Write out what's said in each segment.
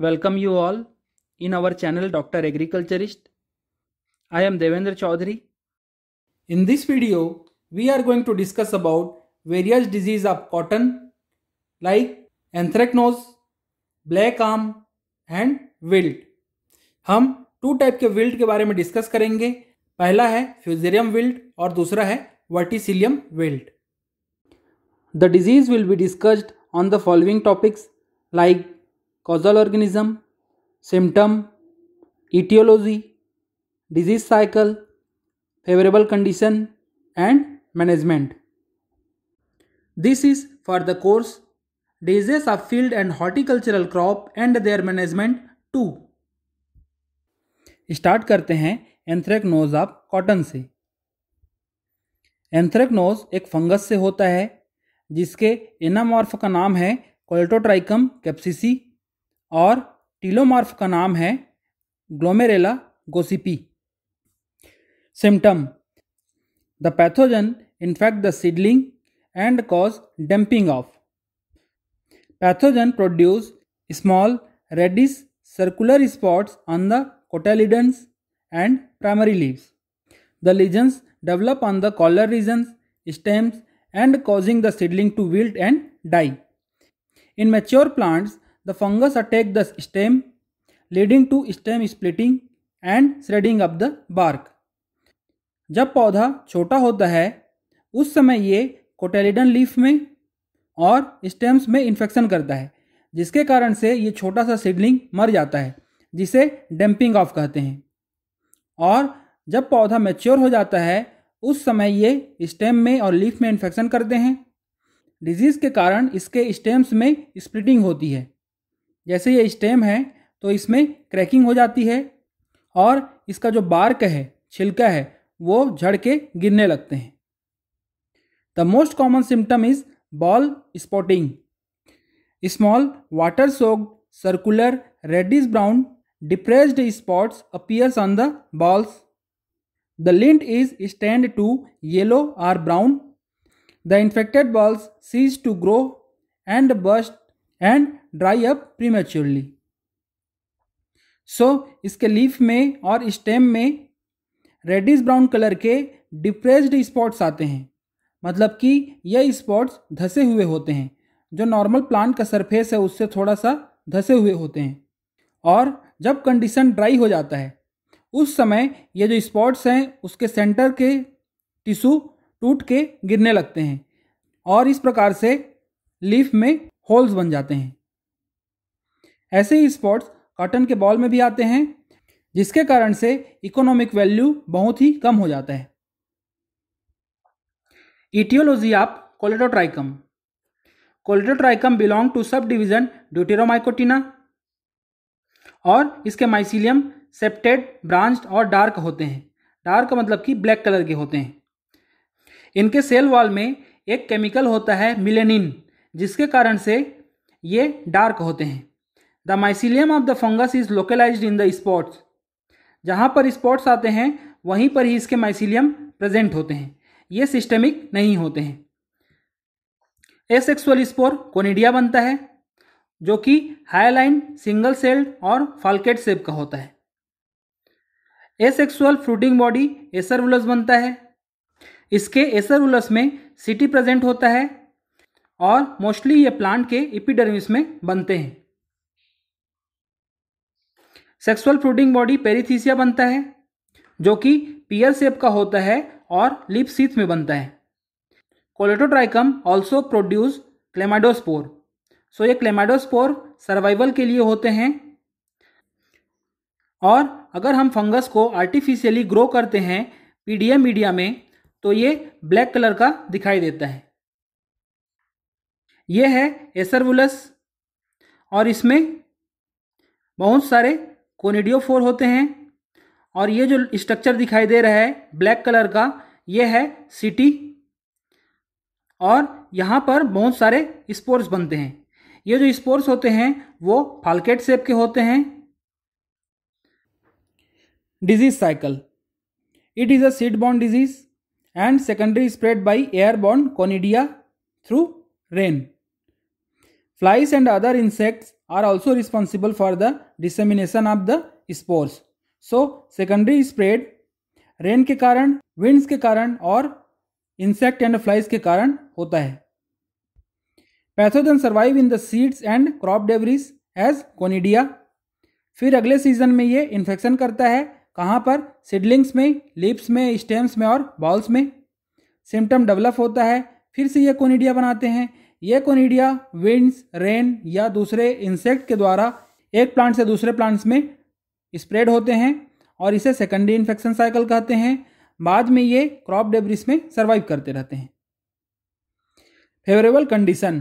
Welcome you all in our channel doctor agriculturist I am Devendra Chaudhary in this video we are going to discuss about various disease of cotton like anthracnose black arm and wilt हम two type के wilt के बारे में discuss करेंगे पहला है fusarium wilt और दूसरा है verticillium wilt the disease will be discussed on the following topics like causal organism symptom aetiology disease cycle favourable condition and management this is for the course diseases of field and horticultural crop and their management to start करते हैं anthracnose of cotton से anthracnose एक fungus से होता है जिसके एनामॉर्फ का नाम है कोल्टोट्राइकम कैप्सिसी और टीलोमार्फ का नाम है Glomerella gossypii symptom the pathogen infect the seedling and cause damping off pathogen produce small reddish circular spots on the cotyledons and primary leaves the lesions develop on the collar region stems and causing the seedling to wilt and die in mature plants The fungus attack the stem, leading to stem splitting and shredding of the bark जब पौधा छोटा होता है उस समय ये कोटेलिडन leaf में और स्टेम्स में इन्फेक्शन करता है जिसके कारण से ये छोटा सा सीडलिंग मर जाता है जिसे डैम्पिंग ऑफ कहते हैं और जब पौधा मैच्योर हो जाता है उस समय ये स्टेम में और लीफ में इन्फेक्शन करते हैं डिजीज़ के कारण इसके स्टेम्स में स्प्लिटिंग होती है जैसे ये स्टेम है तो इसमें क्रैकिंग हो जाती है और इसका जो बार्क है छिलका है वो झड़ के गिरने लगते हैं the most common symptom is boll spotting small water soaked circular reddish brown depressed spots appears on the bolls the lint is stained to yellow or brown the infected bolls cease to grow and burst and dry up prematurely so इसके leaf में और stem में reddish brown colour के depressed spots आते हैं मतलब कि यह स्पॉट्स धसे हुए होते हैं जो नॉर्मल प्लांट का सरफेस है उससे थोड़ा सा धसे हुए होते हैं और जब कंडीशन ड्राई हो जाता है उस समय ये जो स्पॉट्स हैं उसके सेंटर के टिश्यू टूट के गिरने लगते हैं और इस प्रकार से लीफ में होल्स बन जाते हैं ऐसे ही स्पॉट्स कॉटन के बॉल में भी आते हैं जिसके कारण से इकोनॉमिक वैल्यू बहुत ही कम हो जाता है etiology of colletotrichum colletotrichum belong to subdivision deuteromycotina और इसके माइसिलियम सेप्टेड ब्रांच और डार्क होते हैं डार्क मतलब कि ब्लैक कलर के होते हैं इनके सेल वॉल में एक केमिकल होता है मिलेनिन जिसके कारण से ये डार्क होते हैं the mycelium of the fungus is localised in the spots जहाँ पर स्पॉट्स आते हैं वहीं पर ही इसके माइसिलियम प्रेजेंट होते हैं ये सिस्टमिक नहीं होते हैं एसेक्सुअल स्पोर कोनिडिया बनता है जो कि हाईलाइन सिंगल सेल्ड और फाल्केट सेप का होता है एसेक्सुअल फ्रूटिंग बॉडी एसरवुलस बनता है इसके एसरवुलस में सिटी प्रेजेंट होता है और मोस्टली ये प्लांट के इपिडर्मिस में बनते हैं सेक्सुअल फ्रूटिंग बॉडी पेरीथीसिया बनता है जो कि पीएल सेप का होता है और लिप सीथ में बनता है colletotrichum also produce chlamydospore so ये क्लेमाडोस्पोर सर्वाइवल के लिए होते हैं और अगर हम फंगस को आर्टिफिशियली ग्रो करते हैं पीडीएम मीडिया में तो ये ब्लैक कलर का दिखाई देता है ये है एसरवुलस और इसमें बहुत सारे फोर होते हैं और ये जो स्ट्रक्चर दिखाई दे रहा है ब्लैक कलर का ये है सिटी और यहाँ पर बहुत सारे स्पोर्स बनते हैं ये जो स्पोर्स होते हैं वो फालकेट सेप के होते हैं disease cycle it is a seed borne disease and secondary spread by air borne conidia through rain flies and other insects are also responsible for the dissemination of the spores. So secondary spread rain के कारण winds के कारण और insect and flies के कारण होता है pathogen survive in the seeds and crop debris as conidia फिर अगले सीजन में ये इन्फेक्शन करता है कहाँ पर सिडलिंग्स में लिप्स में स्टेम्स में और बाउल्स में सिम्टम डेवलप होता है फिर से ये कोनिडिया बनाते हैं ये कोनिडिया विंड्स रेन या दूसरे इंसेक्ट के द्वारा एक प्लांट से दूसरे प्लांट्स में स्प्रेड होते हैं और इसे सेकेंडरी इन्फेक्शन साइकिल कहते हैं बाद में ये क्रॉप डेब्रिस में सर्वाइव करते रहते हैं favourable condition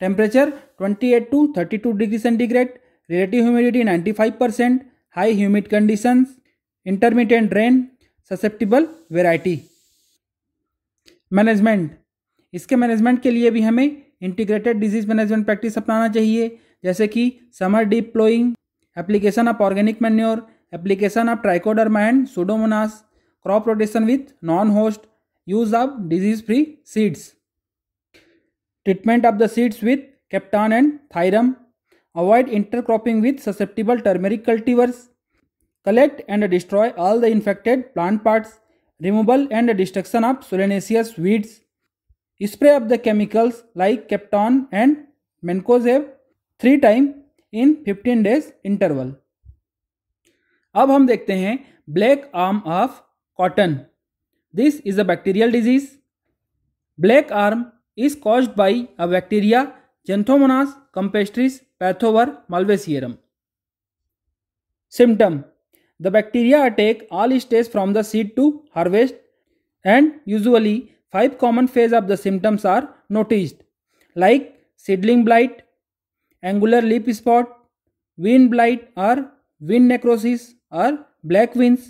temperature 28 to 32 degree centigrade relative humidity 95 percent high humid condition intermediate rain susceptible variety management इसके मैनेजमेंट के लिए भी हमें इंटीग्रेटेड डिजीज मैनेजमेंट प्रैक्टिस अपनाना चाहिए जैसे कि summer deep ploughing application of organic manure application of trichoderma and pseudomonas crop rotation with non host use of disease free seeds treatment of the seeds with captan and thiram avoid intercropping with susceptible turmeric cultivars collect and destroy all the infected plant parts removal and destruction of solanaceous weeds spray of the chemicals like captan and mancozeb three time in fifteen days interval अब हम देखते हैं black arm of cotton this is a bacterial disease black arm is caused by a bacteria xanthomonas campestris pathovar malvacearum symptom the bacteria attack all stage from the seed to harvest and usually Five common phase of the symptoms are noticed like seedling blight, angular leaf spot, wind blight or wind necrosis or black wings,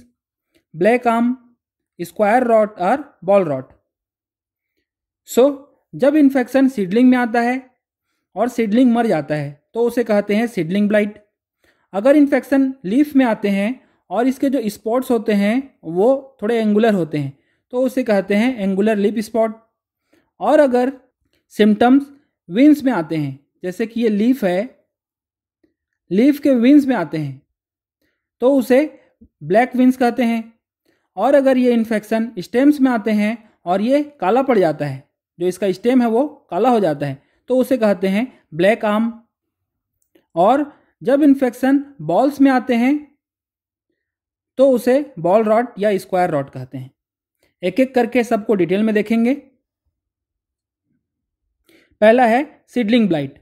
black arm, square rot और boll rot so जब infection seedling में आता है और seedling मर जाता है तो उसे कहते हैं सीडलिंग ब्लाइट अगर इन्फेक्शन लीफ में आते हैं और इसके जो स्पॉट्स होते हैं वो थोड़े एंगुलर होते हैं तो उसे कहते हैं एंगुलर लिप स्पॉट और अगर सिम्टम्स विंस में आते हैं जैसे कि ये लीफ है लीफ के विंस में आते हैं तो उसे ब्लैक विंस कहते हैं और अगर ये इन्फेक्शन स्टेम्स में आते हैं और ये काला पड़ जाता है जो इसका स्टेम है वो काला हो जाता है तो उसे कहते हैं ब्लैक आर्म और जब इन्फेक्शन बॉल्स में आते हैं तो उसे बॉल रॉट या स्क्वायर रॉट कहते हैं एक एक करके सबको डिटेल में देखेंगे पहला है seedling blight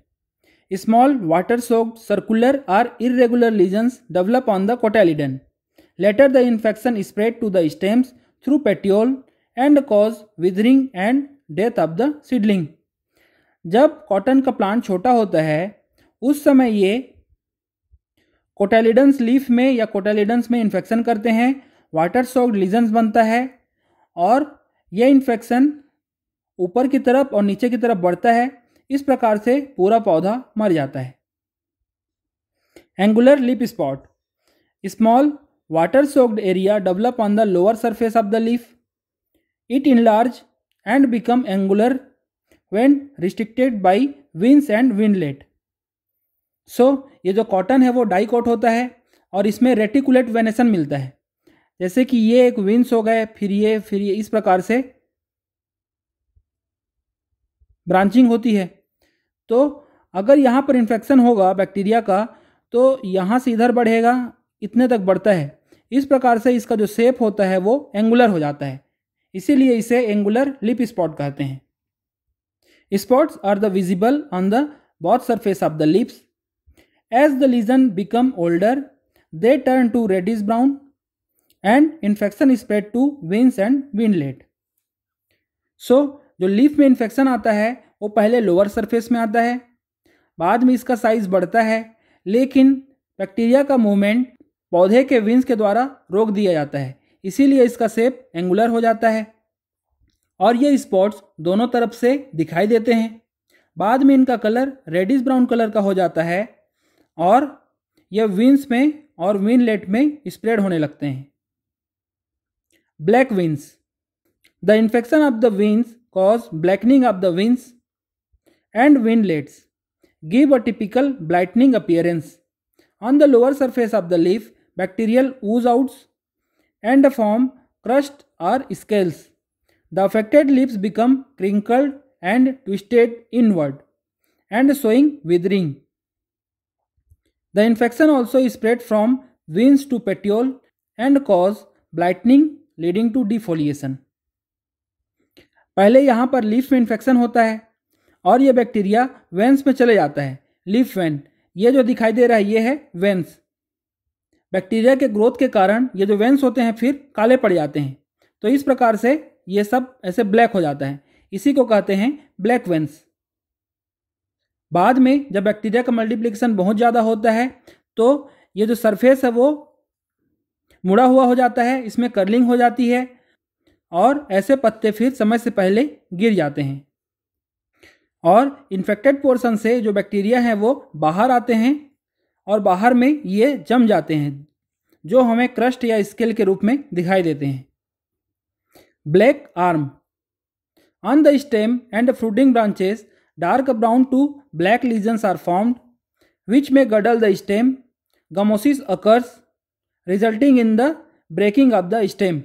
small water soak circular or irregular lesion develop on the cotyledon later the infection spread to the stems through petiole and cause withering and death of the seedling जब cotton का plant छोटा होता है उस समय ये कोटेलिडन्स leaf में या कोटेलिडन्स में इन्फेक्शन करते हैं वाटर सोक्ड लीजन्स बनता है और यह इन्फेक्शन ऊपर की तरफ और नीचे की तरफ बढ़ता है इस प्रकार से पूरा पौधा मर जाता है angular leaf spot small water soaked area develop on the lower surface of the leaf it enlarge and become angular when restricted by veins and veinlet so ये जो कॉटन है वो डाइकोट होता है और इसमें रेटिकुलेट वेनेसन मिलता है जैसे कि ये एक विंस हो गए फिर ये फिर ये इस प्रकार से ब्रांचिंग होती है तो अगर यहाँ पर इन्फेक्शन होगा बैक्टीरिया का तो यहाँ से इधर बढ़ेगा इतने तक बढ़ता है इस प्रकार से इसका जो सेप होता है वो एंगुलर हो जाता है इसीलिए इसे एंगुलर लिप स्पॉट कहते हैं spots are the visible on the both surface of the leaves as the lesion become older they turn to reddish brown and infection spread to veins and veinlet so जो leaf में infection आता है वो पहले lower surface में आता है बाद में इसका साइज बढ़ता है लेकिन बैक्टीरिया का मूवमेंट पौधे के विंस के द्वारा रोक दिया जाता है इसीलिए इसका सेप एंगुलर हो जाता है और ये स्पॉट्स दोनों तरफ से दिखाई देते हैं बाद में इनका कलर रेडिस ब्राउन कलर का हो जाता है और यह विंस में और विनलेट में स्प्रेड होने लगते हैं Black veins. The infection of the veins cause blackening of the veins and veinlets. Give a typical blighting appearance. On the lower surface of the leaf, bacterial ooze outs and form crust or scales. The affected leaves become crinkled and twisted inward and showing withering. The infection also spread from veins to petiole and cause blighting leading to defoliation पहले यहाँ पर leaf में infection होता है और ये bacteria veins में चले जाता है लीफ वेन ये जो दिखाई दे रहा है ये है वेंस बैक्टीरिया के ग्रोथ के कारण ये जो वेंस होते हैं फिर काले पड़ जाते हैं तो इस प्रकार से ये सब ऐसे ब्लैक हो जाता है इसी को कहते हैं ब्लैक वेंस बाद में जब बैक्टीरिया का मल्टीप्लिकेशन बहुत ज़्यादा होता है तो ये जो सरफेस है वो मुड़ा हुआ हो जाता है इसमें कर्लिंग हो जाती है और ऐसे पत्ते फिर समय से पहले गिर जाते हैं और इन्फेक्टेड पोर्सन से जो बैक्टीरिया हैं वो बाहर आते हैं और बाहर में ये जम जाते हैं जो हमें क्रस्ट या स्केल के रूप में दिखाई देते हैं black arm on the stem and fruiting branches dark brown to black lesions are formed which में girdle the stem gummosis occurs resulting in the breaking of the stem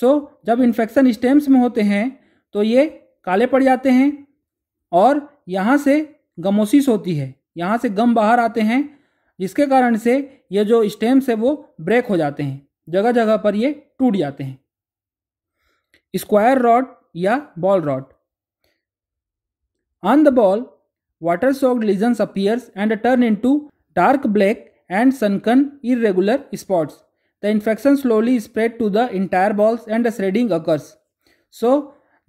so जब infection stems में होते हैं तो ये काले पड़ जाते हैं और यहाँ से गमोसिस होती है यहाँ से गम बाहर आते हैं जिसके कारण से ये जो स्टेम्स है वो ब्रेक हो जाते हैं जगह जगह पर ये टूट जाते हैं square rot or boll rot on the boll water soaked lesions appears and turn into dark black and sunken irregular spots the infection slowly spread to the entire bolls and the shredding occurs so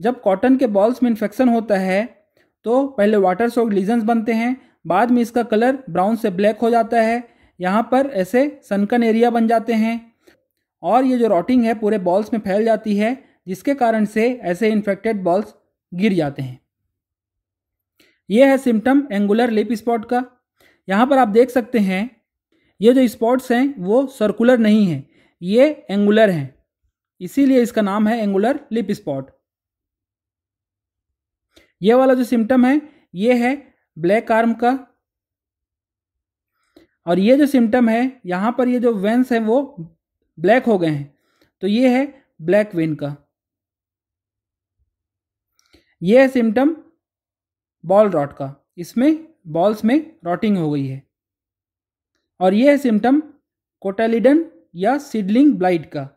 जब cotton के balls में infection होता है तो पहले water सोक lesions बनते हैं बाद में इसका कलर ब्राउन से ब्लैक हो जाता है यहाँ पर ऐसे सनकन एरिया बन जाते हैं और ये जो रॉटिंग है पूरे बॉल्स में फैल जाती है जिसके कारण से ऐसे इन्फेक्टेड बॉल्स गिर जाते हैं ये है सिम्टम एंगुलर लिप स्पॉट का यहाँ पर आप देख सकते हैं ये जो स्पॉट्स हैं वो सर्कुलर नहीं है ये एंगुलर हैं इसीलिए इसका नाम है एंगुलर लिप स्पॉट ये वाला जो सिम्टम है ये है ब्लैक आर्म का और ये जो सिम्टम है यहाँ पर ये जो वेंस हैं वो ब्लैक हो गए हैं तो ये है ब्लैक वेन का ये है सिम्टम बॉल रॉट का इसमें बॉल्स में रॉटिंग हो गई है और ये है सिम्टम कोटालिडन या सिडलिंग ब्लाइट का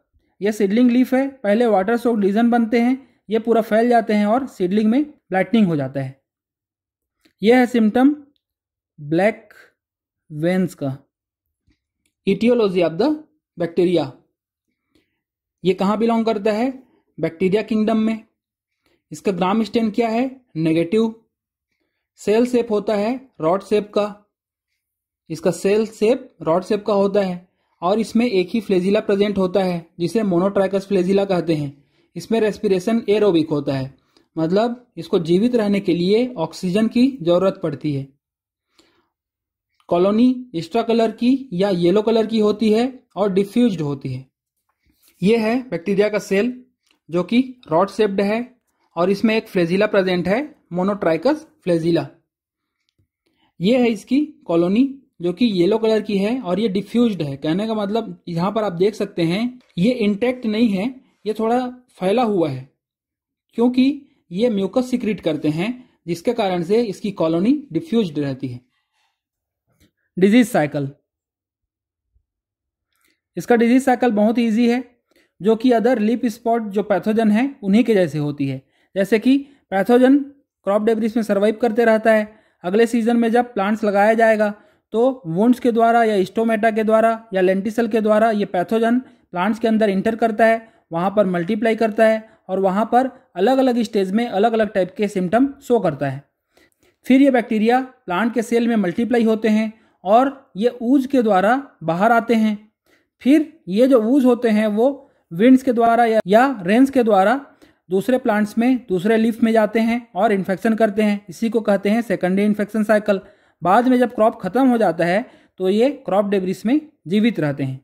यह सिडलिंग लीफ है पहले वाटर सोक लीजन बनते हैं ये पूरा फैल जाते हैं और सिडलिंग में ब्लाइटनिंग हो जाता है यह है सिम्टम ब्लैक वेंस का इटियोलॉजी ऑफ द बैक्टीरिया ये कहाँ बिलोंग करता है बैक्टीरिया किंगडम में इसका ग्राम स्टेन क्या है नेगेटिव सेल सेप होता है रॉड सेप का इसका सेल सेप रॉड सेप का होता है और इसमें एक ही फ्लेजिला प्रेजेंट होता है जिसे मोनोट्राइकस फ्लेजिला कहते हैं इसमें रेस्पिरेशन एरोबिक होता है मतलब इसको जीवित रहने के लिए ऑक्सीजन की जरूरत पड़ती है कॉलोनी एक्स्ट्रा कलर की या येलो कलर की होती है और डिफ्यूज होती है यह है बैक्टीरिया का सेल जो कि रॉड सेप्ड है और इसमें एक फ्लेजिला प्रेजेंट है मोनोट्राइकस फ्लेजिला यह है इसकी कॉलोनी जो कि येलो कलर की है और ये डिफ्यूज्ड है कहने का मतलब यहाँ पर आप देख सकते हैं ये इंटेक्ट नहीं है ये थोड़ा फैला हुआ है क्योंकि ये म्यूकस सिक्रीट करते हैं जिसके कारण से इसकी कॉलोनी डिफ्यूज रहती है डिजीज साइकिल इसका डिजीज साइकिल बहुत ईजी है जो कि अदर लिप स्पॉट जो पैथोजन है उन्हीं के जैसे होती है जैसे कि पैथोजन क्रॉप डेब्रिस में सर्वाइव करते रहता है अगले सीजन में जब प्लांट्स लगाया जाएगा तो वुंड्स के द्वारा या स्टोमेटा के द्वारा या लेंटिसल के द्वारा ये पैथोजन प्लांट्स के अंदर इंटर करता है वहाँ पर मल्टीप्लाई करता है और वहाँ पर अलग अलग स्टेज में अलग अलग टाइप के सिम्टम शो करता है फिर ये बैक्टीरिया प्लांट के सेल में मल्टीप्लाई होते हैं और ये ऊज के द्वारा बाहर आते हैं फिर ये जो ऊज होते हैं वो विंड्स के द्वारा या, या रेंस के द्वारा दूसरे प्लांट्स में दूसरे लीफ में जाते हैं और इन्फेक्शन करते हैं इसी को कहते हैं सेकेंडरी इन्फेक्शन साइकिल बाद में जब क्रॉप खत्म हो जाता है तो ये क्रॉप डेब्रिस में जीवित रहते हैं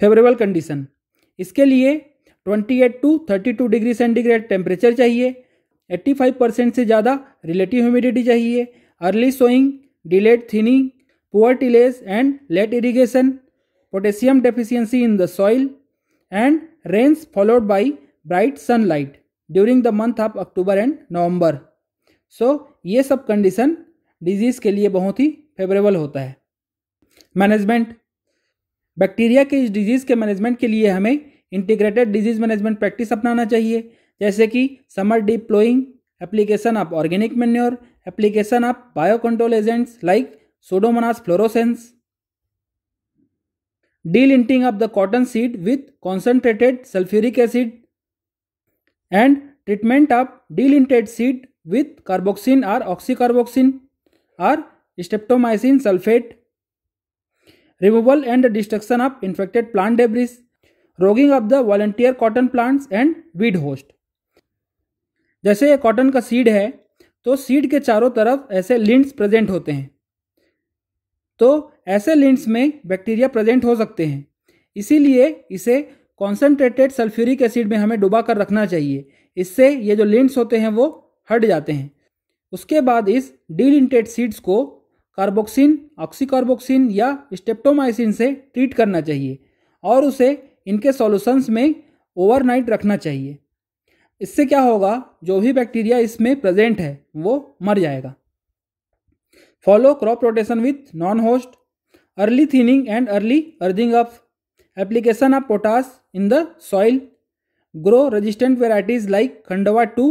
फेवरेबल कंडीशन इसके लिए 28 टू 32 डिग्री सेंटीग्रेड टेम्परेचर चाहिए 85 परसेंट से ज़्यादा रिलेटिव ह्यूमिडिटी चाहिए early sowing delayed thinning poor tillage and late irrigation potassium deficiency in the soil and rains followed by bright sunlight during the month of October and November so so, ये सब condition disease के लिए बहुत ही favourable होता है management bacteria के इस disease के मैनेजमेंट के लिए हमें इंटीग्रेटेड डिजीज़ मैनेजमेंट प्रैक्टिस अपनाना चाहिए जैसे कि summer deep ploughing application of organic manure application of bio control agents like pseudomonas fluorescens delinting of the cotton seed with concentrated sulphuric acid and treatment of delinted seed with carboxin or oxycarboxin or streptomycin sulfate removal and destruction of infected plant debris roguing of the volunteer cotton plants and weed host जैसे cotton का seed है तो seed के चारों तरफ ऐसे लिंट्स present होते हैं तो ऐसे लिंट्स में बैक्टीरिया प्रेजेंट हो सकते हैं इसीलिए इसे कॉन्सेंट्रेटेड सल्फ्यूरिक एसिड में हमें डुबा कर रखना चाहिए इससे ये जो लिंट्स होते हैं वो हट जाते हैं उसके बाद इस डीलिंटेड सीड्स को कार्बोक्सिन ऑक्सीकार्बोक्सिन या स्टेप्टोमाइसिन से ट्रीट करना चाहिए और उसे इनके सॉल्यूशंस में ओवरनाइट रखना चाहिए इससे क्या होगा जो भी बैक्टीरिया इसमें प्रेजेंट है वो मर जाएगा follow crop rotation with non host early thinning and early earthing up application of potash in the soil grow resistant varieties like Khandwa two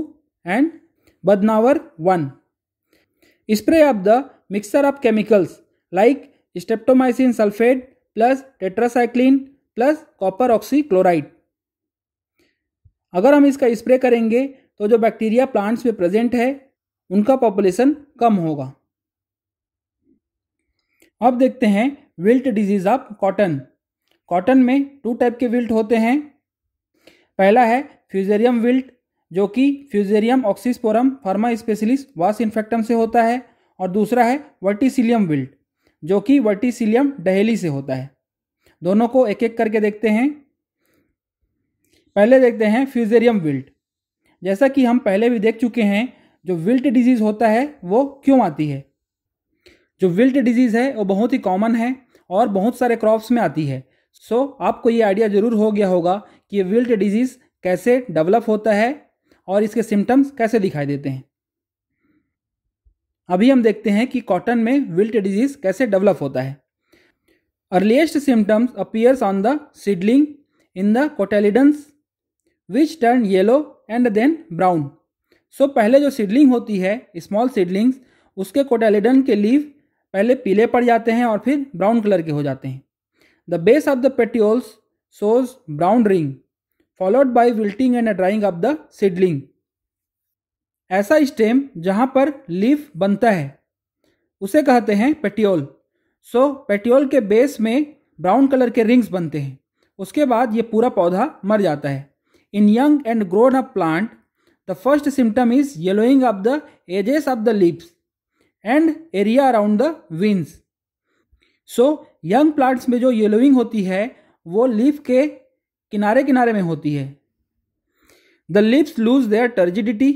and Badnawar one spray of the mixture of chemicals like streptomycin sulphate plus tetracycline plus copper oxychloride अगर हम इसका spray करेंगे तो जो bacteria plants में present है उनका population कम होगा अब देखते हैं wilt disease of cotton cotton में टू टाइप के विल्ट होते हैं पहला है फ्यूजेरियम विल्ट जो कि फ्यूजेरियम ऑक्सीस्पोरम फार्मा स्पेशलिस वास इन्फेक्टम से होता है और दूसरा है वर्टिसिलियम विल्ट जो कि वर्टिसिलियम डहेली से होता है दोनों को एक एक करके देखते हैं पहले देखते हैं फ्यूजेरियम विल्ट जैसा कि हम पहले भी देख चुके हैं जो विल्ट डिजीज़ होता है वो क्यों आती है जो विल्ट डिजीज़ है वो बहुत ही कॉमन है और बहुत सारे क्रॉप्स में आती है सो so, आपको ये आइडिया ज़रूर हो गया होगा कि विल्ट डिजीज़ कैसे डेवलप होता है और इसके सिम्टम्स कैसे दिखाई देते हैं अभी हम देखते हैं कि कॉटन में विल्ट डिजीज कैसे डेवलप होता है earliest symptoms appears on the seedling in the cotyledons which turn yellow and then brown so पहले जो सीडलिंग होती है स्मॉल सीडलिंग्स उसके कोटेलिडन के लीव पहले पीले पड़ जाते हैं और फिर ब्राउन कलर के हो जाते हैं the base of the petioles shows brown ring followed by wilting and drying of the seedling ऐसा स्टेम जहां पर लीफ बनता है उसे कहते हैं पेटियोल सो so, पेटियोल के बेस में ब्राउन कलर के रिंग्स बनते हैं उसके बाद ये पूरा पौधा मर जाता है in young and grown up plant the first symptom is yellowing of the edges of the leaves and area around the veins so young plants में जो येलोइंग होती है वो लीफ के किनारे किनारे में होती है the leaves lose their turgidity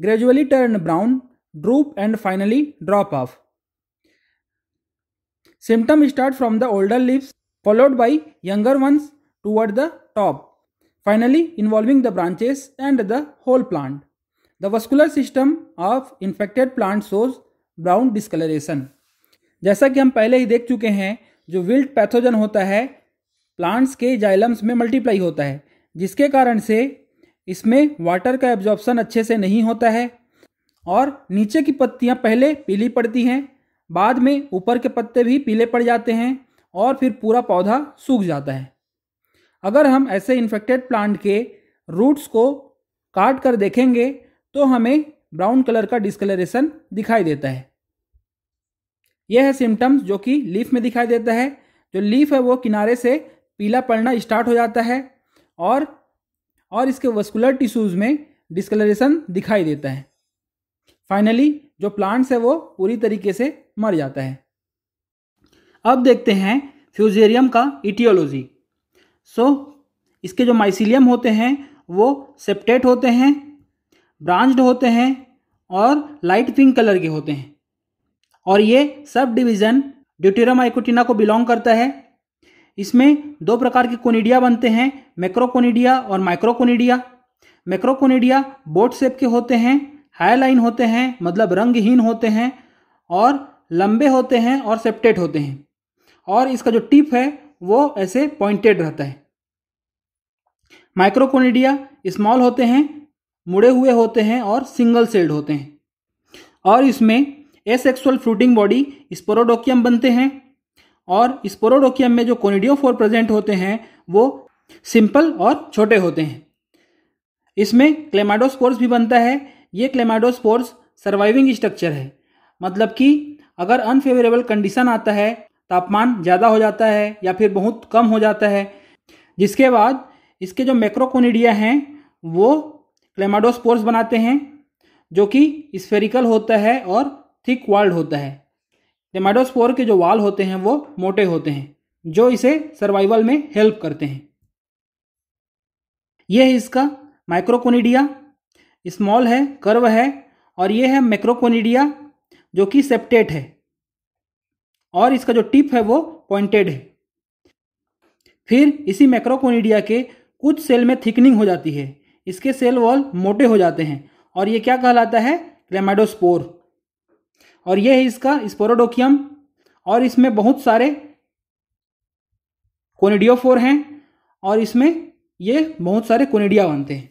gradually turn brown droop and finally drop off symptom start from the older leaves followed by younger ones toward the top finally involving the branches and the whole plant the vascular system of infected plant shows brown discolouration जैसा कि हम पहले ही देख चुके हैं जो wilt pathogen होता है प्लांट्स के जाइलम्स में मल्टीप्लाई होता है जिसके कारण से इसमें वाटर का एब्जॉर्प्शन अच्छे से नहीं होता है और नीचे की पत्तियां पहले पीली पड़ती हैं बाद में ऊपर के पत्ते भी पीले पड़ जाते हैं और फिर पूरा पौधा सूख जाता है अगर हम ऐसे इन्फेक्टेड प्लांट के रूट्स को काट कर देखेंगे तो हमें ब्राउन कलर का डिस्कलरेशन दिखाई देता है यह है सिम्टम्स जो कि लीफ में दिखाई देता है जो लीफ है वो किनारे से पीला पड़ना स्टार्ट हो जाता है और और इसके वस्कुलर टिश्यूज़ में डिस्कलरेशन दिखाई देता है फाइनली जो प्लांट्स है वो पूरी तरीके से मर जाता है अब देखते हैं फ्यूजेरियम का इटियोलॉजी सो so, इसके जो माइसिलियम होते हैं वो सेप्टेट होते हैं ब्रांच्ड होते हैं और लाइट पिंक कलर के होते हैं और ये सब डिवीज़न ड्यूटेरामाइकोटिना को बिलोंग करता है इसमें दो प्रकार के कोनिडिया बनते हैं मैक्रोकोनिडिया और माइक्रोकोनिडिया मैक्रोकोनिडिया बोट शेप के होते हैं हाई लाइन होते हैं मतलब रंगहीन होते हैं और लंबे होते हैं और सेप्टेट होते हैं और इसका जो टिप है वो ऐसे पॉइंटेड रहता है माइक्रोकोनिडिया स्मॉल होते हैं मुड़े हुए होते हैं और सिंगल सेल्ड होते हैं और इसमें एसेक्सुअल फ्रूटिंग बॉडी स्पोरोडोकियम बनते हैं और स्पोरोडोकियम में जो कोनिडियोफोर प्रेजेंट होते हैं वो सिंपल और छोटे होते हैं इसमें क्लेमाडोस्पोर्स भी बनता है ये क्लेमाडोस्पोर्स सर्वाइविंग स्ट्रक्चर है मतलब कि अगर अनफेवरेबल कंडीशन आता है तापमान ज़्यादा हो जाता है या फिर बहुत कम हो जाता है जिसके बाद इसके जो मैक्रोकोनिडिया हैं वो क्लेमाडोस्पोर्स बनाते हैं जो कि स्फेरिकल होता है और थिक वाल्ड होता है डेमाडोस्पोर के जो वाल होते हैं वो मोटे होते हैं जो इसे सर्वाइवल में हेल्प करते हैं यह है इसका माइक्रोकोनिडिया स्मॉल है कर्व है और यह है मैक्रोकोनिडिया जो कि सेप्टेट है और इसका जो टिप है वो पॉइंटेड है फिर इसी मैक्रोकोनिडिया के कुछ सेल में थिकनिंग हो जाती है इसके सेल वॉल मोटे हो जाते हैं और ये क्या कहलाता है क्लेमाडोस्पोर और यह है इसका स्पोरोडोकियम और इसमें बहुत सारे कोनिडियोफोर हैं और इसमें ये बहुत सारे कोनिडिया बनते हैं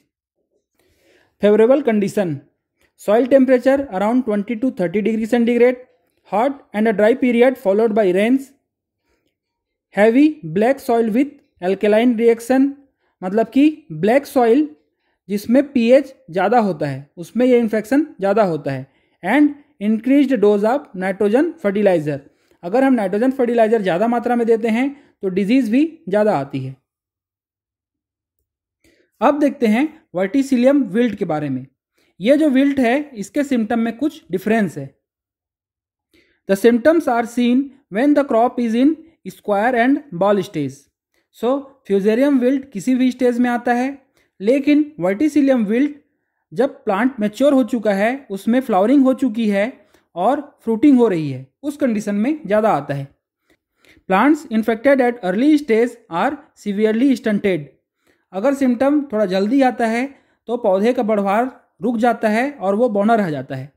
favourable condition soil temperature around 20 to 30 degree centigrade hot and a dry period followed by rains heavy black soil with alkaline reaction मतलब कि ब्लैक सॉइल जिसमें पीएच ज़्यादा होता है उसमें ये इन्फेक्शन ज़्यादा होता है and increased dose of nitrogen fertiliser अगर हम नाइट्रोजन फर्टिलाइजर ज़्यादा मात्रा में देते हैं तो डिजीज़ भी ज़्यादा आती है अब देखते हैं वर्टिसिलियम विल्ट के बारे में यह जो विल्ट है इसके सिम्टम में कुछ डिफरेंस है the symptoms are seen when the crop is in square and boll stage so fusarium wilt किसी भी स्टेज में आता है लेकिन वर्टिसिलियम विल्ट जब प्लांट मेच्योर हो चुका है उसमें फ्लावरिंग हो चुकी है और फ्रूटिंग हो रही है उस कंडीशन में ज़्यादा आता है plants infected at early stage are severely stunted अगर सिम्टम थोड़ा जल्दी आता है तो पौधे का बढ़वार रुक जाता है और वो बौना रह जाता है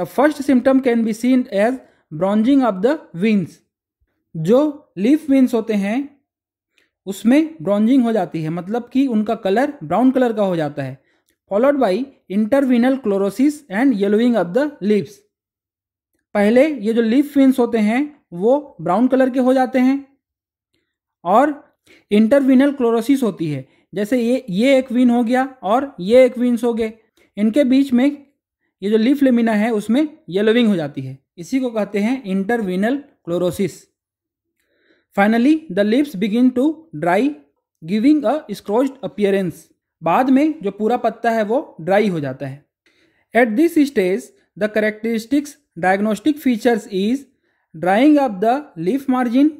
the first symptom can be seen as bronzing of the veins जो लीफ विंग्स होते हैं उसमें ब्रॉन्जिंग हो जाती है मतलब कि उनका कलर ब्राउन कलर का हो जाता है followed by interveinal chlorosis and yellowing of the leaves पहले ये जो लिप फिन्स होते हैं वो ब्राउन कलर के हो जाते हैं और इंटरविनल क्लोरोसिस होती है जैसे ये ये एक विन हो गया और ये एक विन्स हो गए इनके बीच में ये जो लिफ लेमिना है उसमें येलोविंग हो जाती है इसी को कहते हैं interveinal chlorosis finally the leaves begin to dry giving a scorched appearance बाद में जो पूरा पत्ता है वो ड्राई हो जाता है at this stage the characteristics diagnostic features is drying of the leaf margin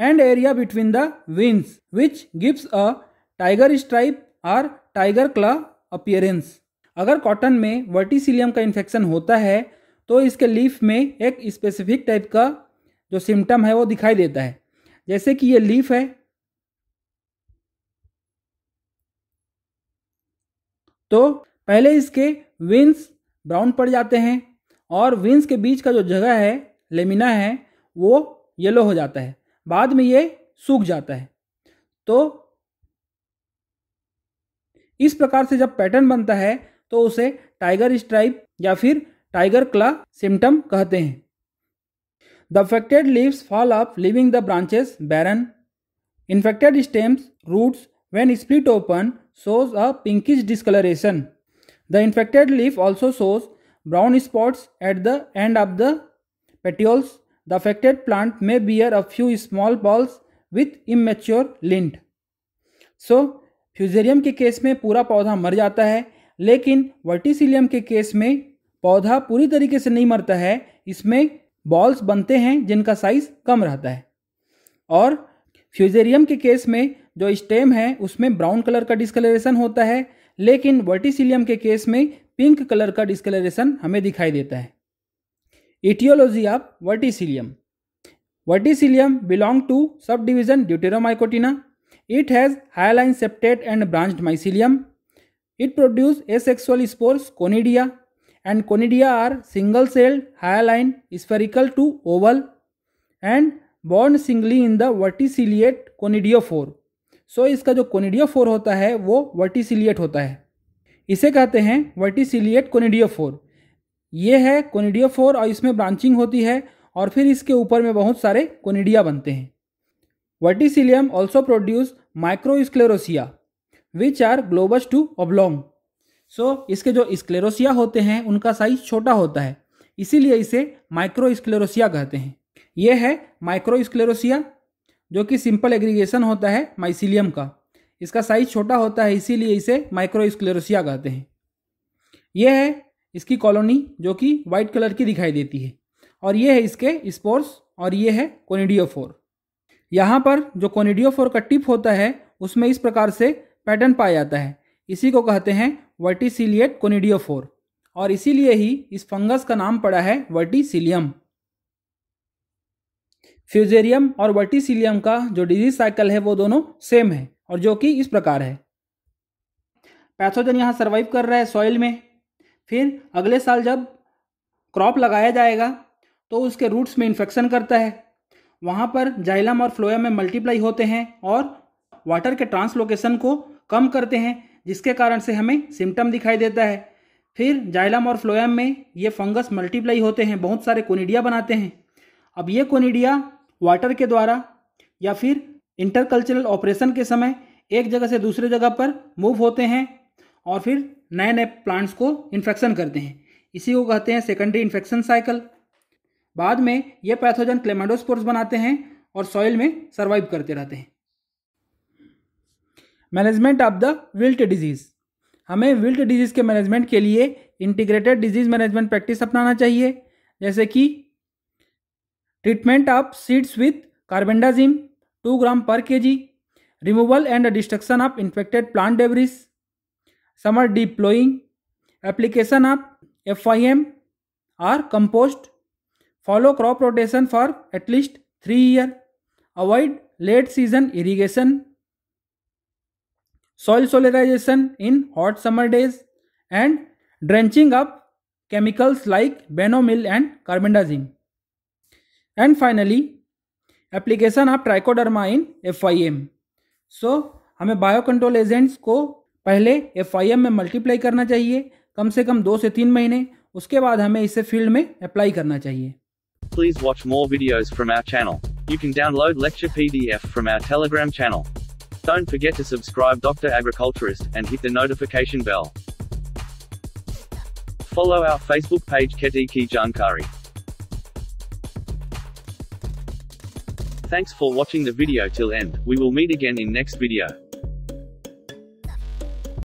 and area between the veins which gives a tiger stripe और टाइगर क्ला अपियरेंस अगर कॉटन में वर्टिसिलियम का इन्फेक्शन होता है तो इसके लीफ में एक स्पेसिफिक टाइप का जो सिम्टम है वो दिखाई देता है जैसे कि ये लीफ है तो पहले इसके विंस ब्राउन पड़ जाते हैं और विंस के बीच का जो जगह है लेमिना है वो येलो हो जाता है बाद में ये सूख जाता है तो इस प्रकार से जब पैटर्न बनता है तो उसे टाइगर स्ट्राइप या फिर टाइगर क्ला सिम्टम कहते हैं the affected leaves fall off leaving the branches barren infected stems roots when split open shows a pinkish discoloration. The infected leaf also shows brown spots at the end of the petioles. The affected plant may bear a few small balls with immature lint. So, fusarium के case में पूरा पौधा मर जाता है लेकिन Verticillium के case में पौधा पूरी तरीके से नहीं मरता है इसमें बॉल्स बनते हैं जिनका साइज कम रहता है और फ्यूजेरियम के केस में जो स्टेम है उसमें ब्राउन कलर का डिस्कलरेशन होता है लेकिन वर्टिसिलियम के केस में पिंक कलर का डिस्कलरेशन हमें दिखाई देता है etiology of verticillium verticillium belong to subdivision deuteromycotina it has hyaline septate and branched mycelium it produce asexual spores conidia and conidia are single celled hyaline spherical to oval and borne singly in the verticillate conidiophore so इसका जो conidiophore होता है वो वर्टिसिलिएट होता है इसे कहते हैं वर्टिसिलिएट कोनिडियोफोर ये है कोनिडियोफोर और इसमें ब्रांचिंग होती है और फिर इसके ऊपर में बहुत सारे कोनिडिया बनते हैं verticillium also produce microsclerotia which are globose to oblong so इसके जो स्क्लेरोसिया होते हैं उनका साइज छोटा होता है इसीलिए इसे माइक्रोस्क्लेरोसिया कहते हैं यह है माइक्रोस्क्लेरोसिया जो कि सिंपल एग्रीगेशन होता है माइसिलियम का इसका साइज छोटा होता है इसीलिए इसे माइक्रोस्क्लेरोसिया कहते हैं यह है इसकी कॉलोनी जो कि वाइट कलर की दिखाई देती है और यह है इसके स्पोर्स और यह है कोनिडियोफोर यहाँ पर जो कोनिडियोफोर का टिप होता है उसमें इस प्रकार से पैटर्न पाया जाता है इसी को कहते हैं वर्टिसिलिएट कोनिडियोफोर और इसीलिए ही इस फंगस का नाम पड़ा है वर्टिसिलियम फ्यूजेरियम और वर्टिसिलियम का जो डिजीज साइकिल है वो दोनों सेम है और जो कि इस प्रकार है पैथोजन यहाँ सर्वाइव कर रहा है सॉइल में फिर अगले साल जब क्रॉप लगाया जाएगा तो उसके रूट्स में इन्फेक्शन करता है वहाँ पर जाइलम और फ्लोएम में मल्टीप्लाई होते हैं और वाटर के ट्रांसलोकेशन को कम करते हैं जिसके कारण से हमें सिम्टम दिखाई देता है फिर जाइलम और फ्लोएम में ये फंगस मल्टीप्लाई होते हैं बहुत सारे कोनिडिया बनाते हैं अब ये कोनिडिया वाटर के द्वारा या फिर इंटरकल्चरल ऑपरेशन के समय एक जगह से दूसरे जगह पर मूव होते हैं और फिर नए नए प्लांट्स को इन्फेक्शन करते हैं इसी को कहते हैं सेकेंडरी इन्फेक्शन साइकिल बाद में ये पैथोजन क्लेमाडोस्पोर्स बनाते हैं और सॉइल में सर्वाइव करते रहते हैं management of the wilt disease हमें विल्ट डिजीज़ के मैनेजमेंट के लिए इंटीग्रेटेड डिजीज़ मैनेजमेंट प्रैक्टिस अपनाना चाहिए जैसे कि treatment of seeds with carbendazim two gram per K G removal and destruction of infected plant debris summer deep ploughing application of F I M or compost follow crop rotation for at least three year avoid late season irrigation soil solarisation in hot summer days and drenching of chemicals like benomyl and carbendazim and finally application of trichoderma in F I M so हमें bio control agents को पहले F I M में multiply करना चाहिए कम से कम दो से तीन महीने उसके बाद हमें इसे फील्ड में अप्लाई करना चाहिए please watch more video from our channel you can download lecture P D F from our Telegram channel don't forget to subscribe doctor agriculturist and hit the notification bell follow our Facebook page खेती की जानकारी Thanks for watching the video till end, we will meet again in next video.